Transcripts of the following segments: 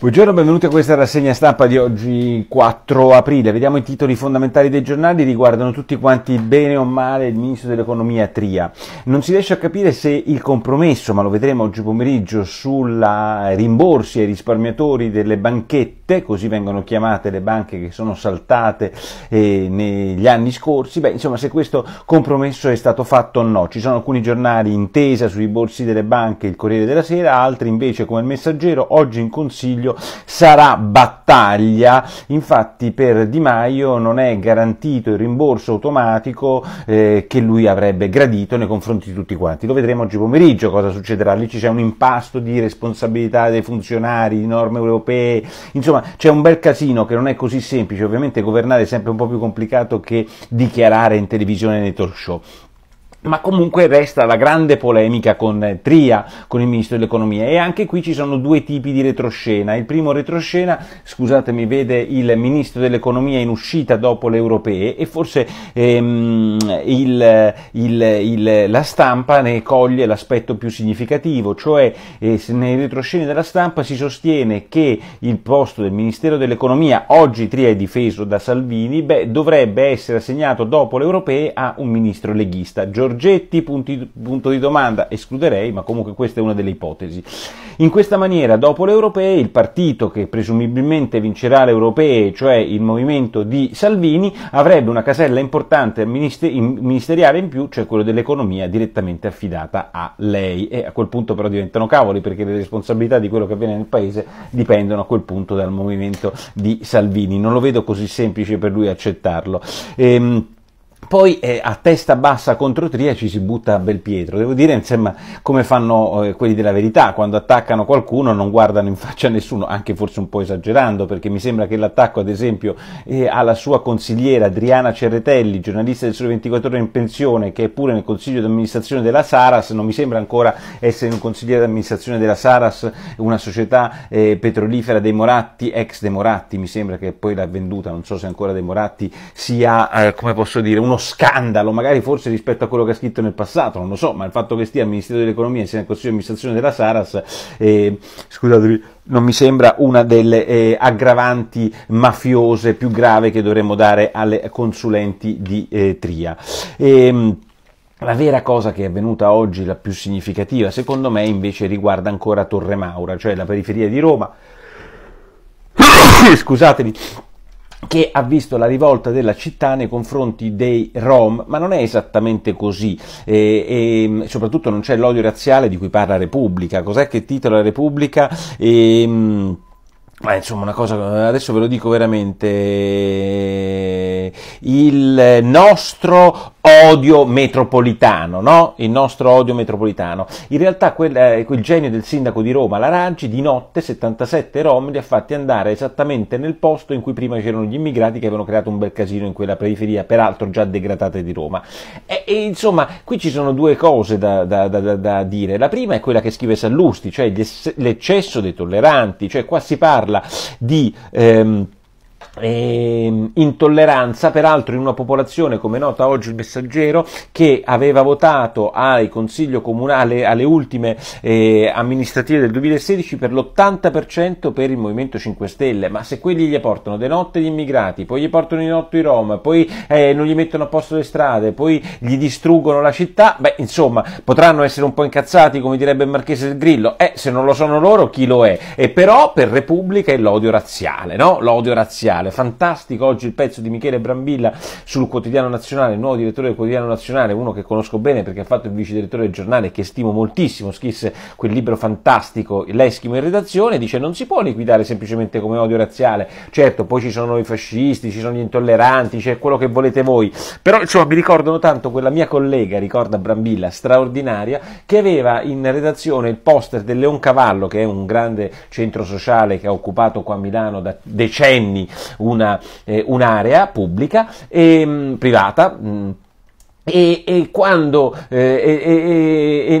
Buongiorno, benvenuti a questa rassegna stampa di oggi 4 aprile. Vediamo i titoli fondamentali dei giornali, riguardano tutti quanti bene o male il ministro dell'economia Tria. Non si riesce a capire se il compromesso, ma lo vedremo oggi pomeriggio, sulla rimborsi ai risparmiatori delle banchette, così vengono chiamate le banche che sono saltate eh, negli anni scorsi, beh insomma se questo compromesso è stato fatto o no. Ci sono alcuni giornali intesa sui borsi delle banche, il Corriere della Sera, altri invece come il Messaggero, oggi in consiglio Maio sarà battaglia, infatti per Di Maio non è garantito il rimborso automatico eh, che lui avrebbe gradito nei confronti di tutti quanti. Lo vedremo oggi pomeriggio cosa succederà, lì c'è un impasto di responsabilità dei funzionari, di norme europee, insomma c'è un bel casino che non è così semplice, ovviamente governare è sempre un po' più complicato che dichiarare in televisione nei talk show ma comunque resta la grande polemica con eh, Tria, con il ministro dell'economia e anche qui ci sono due tipi di retroscena. Il primo retroscena, scusatemi, vede il ministro dell'economia in uscita dopo le europee e forse ehm, il, il, il, la stampa ne coglie l'aspetto più significativo, cioè eh, nei retrosceni della stampa si sostiene che il posto del ministero dell'economia, oggi Tria è difeso da Salvini, beh, dovrebbe essere assegnato dopo le europee a un ministro leghista oggetti, punti, punto di domanda, escluderei, ma comunque questa è una delle ipotesi. In questa maniera, dopo le europee, il partito che presumibilmente vincerà le europee, cioè il movimento di Salvini, avrebbe una casella importante ministeriale in più, cioè quello dell'economia, direttamente affidata a lei. E a quel punto però diventano cavoli, perché le responsabilità di quello che avviene nel paese dipendono a quel punto dal movimento di Salvini. Non lo vedo così semplice per lui accettarlo. Ehm, poi eh, a testa bassa contro Tria ci si butta a Belpietro. Devo dire, insomma, come fanno eh, quelli della verità, quando attaccano qualcuno non guardano in faccia a nessuno, anche forse un po' esagerando, perché mi sembra che l'attacco, ad esempio, eh, alla sua consigliera Adriana Cerretelli, giornalista del Sole 24 Ore in pensione, che è pure nel consiglio di amministrazione della Saras, non mi sembra ancora essere un consigliere di amministrazione della Saras, una società eh, petrolifera dei Moratti, ex dei Moratti, mi sembra che poi l'ha venduta, non so se ancora dei Moratti sia, eh, come posso dire, un uno scandalo, magari forse rispetto a quello che ha scritto nel passato, non lo so, ma il fatto che stia al Ministero dell'Economia insieme al Consiglio di amministrazione della Saras, eh, scusatemi, non mi sembra una delle eh, aggravanti mafiose più grave che dovremmo dare alle consulenti di eh, Tria. E, ehm, la vera cosa che è avvenuta oggi, la più significativa, secondo me, invece riguarda ancora Torre Maura, cioè la periferia di Roma. Scusatemi, che ha visto la rivolta della città nei confronti dei Rom, ma non è esattamente così, e, e mm, soprattutto non c'è l'odio razziale di cui parla Repubblica, cos'è che titola Repubblica? E, mm, ma insomma, una cosa, adesso ve lo dico veramente il nostro odio metropolitano, no? Il nostro odio metropolitano. In realtà quel, eh, quel genio del sindaco di Roma, la Raggi, di notte 77 rom li ha fatti andare esattamente nel posto in cui prima c'erano gli immigrati che avevano creato un bel casino in quella periferia, peraltro già degradata di Roma. E, e insomma, qui ci sono due cose da, da, da, da, dire. La prima è quella che scrive Sallusti, cioè l'eccesso dei tolleranti, cioè qua si parla di... Ehm, Ehm, intolleranza, peraltro in una popolazione, come nota oggi il messaggero, che aveva votato al Consiglio Comunale alle ultime eh, amministrative del 2016 per l'80% per il Movimento 5 Stelle, ma se quelli gli portano de notte gli immigrati, poi gli portano di notte i Rom, poi eh, non gli mettono a posto le strade, poi gli distruggono la città, beh insomma potranno essere un po' incazzati come direbbe il Marchese del Grillo, eh se non lo sono loro chi lo è, e però per Repubblica è l'odio razziale, no? L'odio razziale Giovane, fantastico oggi il pezzo di Michele Brambilla sul quotidiano nazionale, il nuovo direttore del quotidiano nazionale, uno che conosco bene perché ha fatto il vice direttore del giornale e che stimo moltissimo, scrisse quel libro fantastico, Leschimo in redazione, dice non si può liquidare semplicemente come odio razziale, certo poi ci sono i fascisti, ci sono gli intolleranti, c'è quello che volete voi, però insomma mi ricordano tanto quella mia collega, ricorda Brambilla, straordinaria, che aveva in redazione il poster del Leon Cavallo, che è un grande centro sociale che ha occupato qua a Milano da decenni una, eh, un'area pubblica e ehm, mh, privata, mh, mm, e, e, quando eh,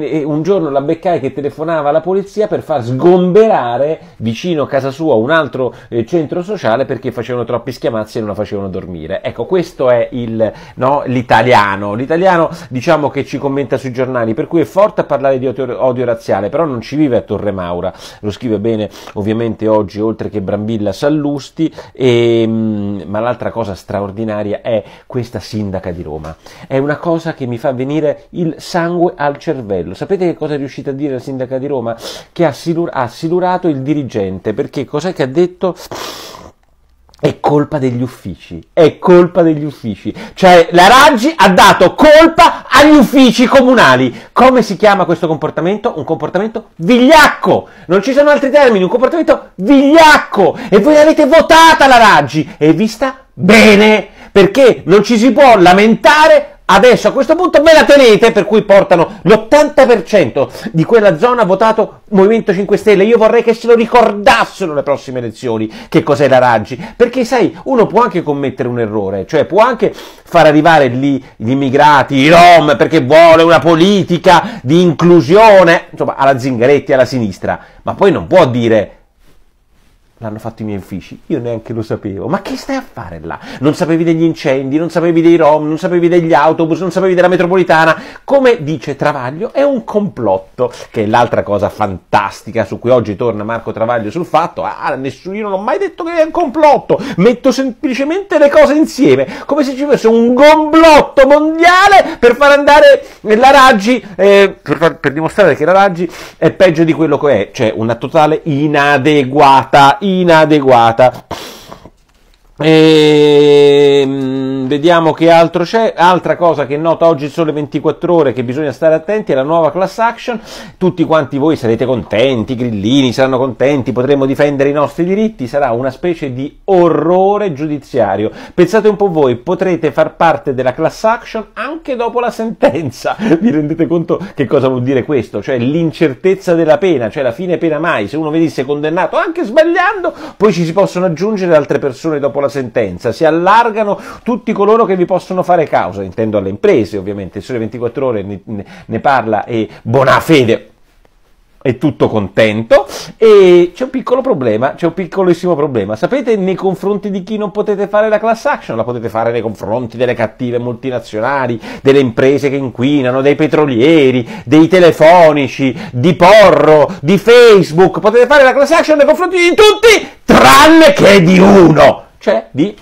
e, e, un giorno la beccai che telefonava alla polizia per far sgomberare vicino a casa sua un altro eh, centro sociale perché facevano troppi schiamazzi e non la facevano dormire. Ecco, questo è il, no, l'italiano. L'italiano diciamo che ci commenta sui giornali, per cui è forte a parlare di odio, odio razziale, però non ci vive a Torre Maura. Lo scrive bene ovviamente oggi, oltre che Brambilla Sallusti, mm, ma l'altra cosa straordinaria è questa sindaca di Roma. È una cosa che mi fa venire il sangue al cervello. Sapete che cosa è riuscita a dire la sindaca di Roma? Che ha, silur- ha silurato il dirigente, perché cos'è che ha detto? È colpa degli uffici, è colpa degli uffici. Cioè la Raggi ha dato colpa agli uffici comunali. Come si chiama questo comportamento? Un comportamento vigliacco. Non ci sono altri termini, un comportamento vigliacco. E voi l'avete votata la Raggi e vista bene, perché non ci si può lamentare Adesso a questo punto me la tenete, per cui portano l'80% di quella zona votato Movimento 5 Stelle. Io vorrei che se lo ricordassero le prossime elezioni che cos'è la Raggi, perché sai, uno può anche commettere un errore, cioè può anche far arrivare lì gli immigrati, i Rom, perché vuole una politica di inclusione, insomma, alla Zingaretti, alla sinistra, ma poi non può dire l'hanno fatto i miei uffici, io neanche lo sapevo. Ma che stai a fare là? Non sapevi degli incendi, non sapevi dei rom, non sapevi degli autobus, non sapevi della metropolitana. Come dice Travaglio, è un complotto, che è l'altra cosa fantastica su cui oggi torna Marco Travaglio sul fatto. Ah, nessuno, io non ho mai detto che è un complotto, metto semplicemente le cose insieme, come se ci fosse un complotto mondiale per far andare la Raggi, eh, per, per dimostrare che la Raggi è peggio di quello che è, cioè una totale inadeguata inadeguata. E ehm, vediamo che altro c'è. Altra cosa che nota oggi sole 24 ore che bisogna stare attenti è la nuova class action. Tutti quanti voi sarete contenti, i grillini saranno contenti, potremo difendere i nostri diritti. Sarà una specie di orrore giudiziario. Pensate un po' voi, potrete far parte della class action anche dopo la sentenza. Vi rendete conto che cosa vuol dire questo? Cioè l'incertezza della pena, cioè la fine pena mai. Se uno venisse condannato anche sbagliando, poi ci si possono aggiungere altre persone dopo la sentenza, si allargano tutti coloro che vi possono fare causa, intendo alle imprese ovviamente, il Sole 24 Ore ne, ne parla e buona fede è tutto contento e c'è un piccolo problema, c'è un piccolissimo problema. Sapete nei confronti di chi non potete fare la class action? La potete fare nei confronti delle cattive multinazionali, delle imprese che inquinano, dei petrolieri, dei telefonici, di Porro, di Facebook. Potete fare la class action nei confronti di tutti tranne che di uno cioè di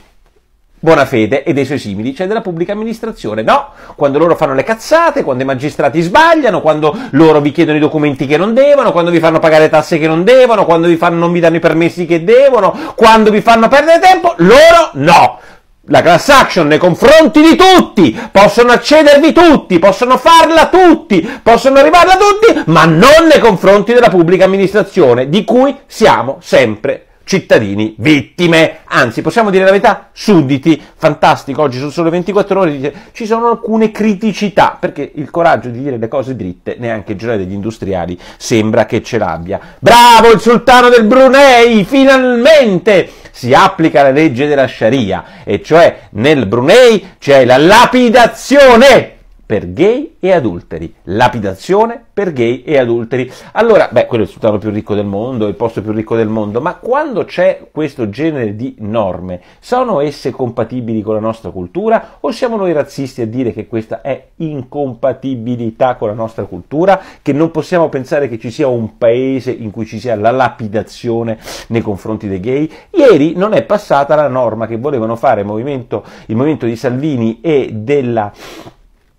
buona fede e dei suoi simili, cioè della pubblica amministrazione. No, quando loro fanno le cazzate, quando i magistrati sbagliano, quando loro vi chiedono i documenti che non devono, quando vi fanno pagare le tasse che non devono, quando vi fanno, non vi danno i permessi che devono, quando vi fanno perdere tempo, loro no. La class action nei confronti di tutti, possono accedervi tutti, possono farla tutti, possono arrivarla tutti, ma non nei confronti della pubblica amministrazione, di cui siamo sempre cittadini vittime, anzi possiamo dire la verità, sudditi. Fantastico, oggi sono solo 24 ore, dice, ci sono alcune criticità, perché il coraggio di dire le cose dritte neanche il giornale degli industriali sembra che ce l'abbia. Bravo il sultano del Brunei, finalmente! si applica la legge della Sharia, e cioè nel Brunei c'è la lapidazione per gay e adulteri, lapidazione per gay e adulteri. Allora, beh, quello è il sultano più ricco del mondo, il posto più ricco del mondo, ma quando c'è questo genere di norme, sono esse compatibili con la nostra cultura o siamo noi razzisti a dire che questa è incompatibilità con la nostra cultura, che non possiamo pensare che ci sia un paese in cui ci sia la lapidazione nei confronti dei gay? Ieri non è passata la norma che volevano fare il movimento, il movimento di Salvini e della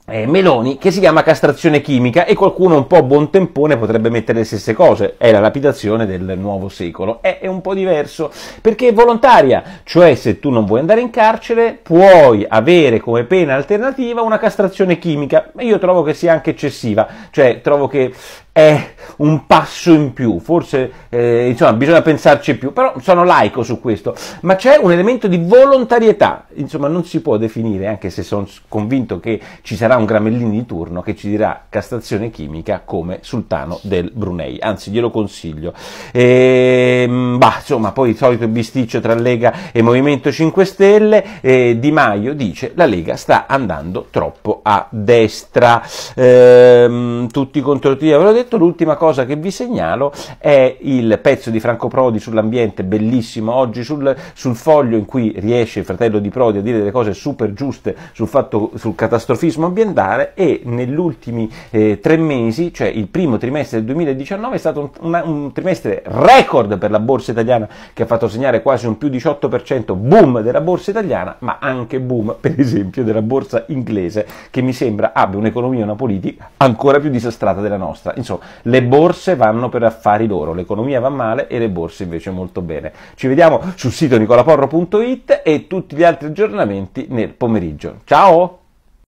eh, Meloni che si chiama castrazione chimica e qualcuno un po' buon tempone potrebbe mettere le stesse cose, è la lapidazione del nuovo secolo, è, è un po' diverso perché è volontaria, cioè se tu non vuoi andare in carcere puoi avere come pena alternativa una castrazione chimica, io trovo che sia anche eccessiva, cioè trovo che è un passo in più, forse eh, insomma, bisogna pensarci più, però sono laico su questo, ma c'è un elemento di volontarietà, insomma non si può definire, anche se sono convinto che ci sarà un gramellino di turno che ci dirà castrazione chimica come sultano del Brunei, anzi glielo consiglio. E, ehm, bah, insomma, poi il solito bisticcio tra Lega e Movimento 5 Stelle, eh, Di Maio dice la Lega sta andando troppo a destra, ehm, tutti contro te, ve l'ho detto, progetto. L'ultima cosa che vi segnalo è il pezzo di Franco Prodi sull'ambiente, bellissimo oggi sul, sul foglio in cui riesce il fratello di Prodi a dire delle cose super giuste sul, fatto, sul catastrofismo ambientale e negli ultimi eh, tre mesi, cioè il primo trimestre del 2019, è stato un, una, un trimestre record per la borsa italiana che ha fatto segnare quasi un più 18% boom della borsa italiana, ma anche boom per esempio della borsa inglese che mi sembra abbia un'economia e una politica ancora più disastrata della nostra. Insomma, le borse vanno per affari loro, l'economia va male e le borse invece molto bene. Ci vediamo sul sito nicolaporro.it e tutti gli altri aggiornamenti nel pomeriggio. Ciao!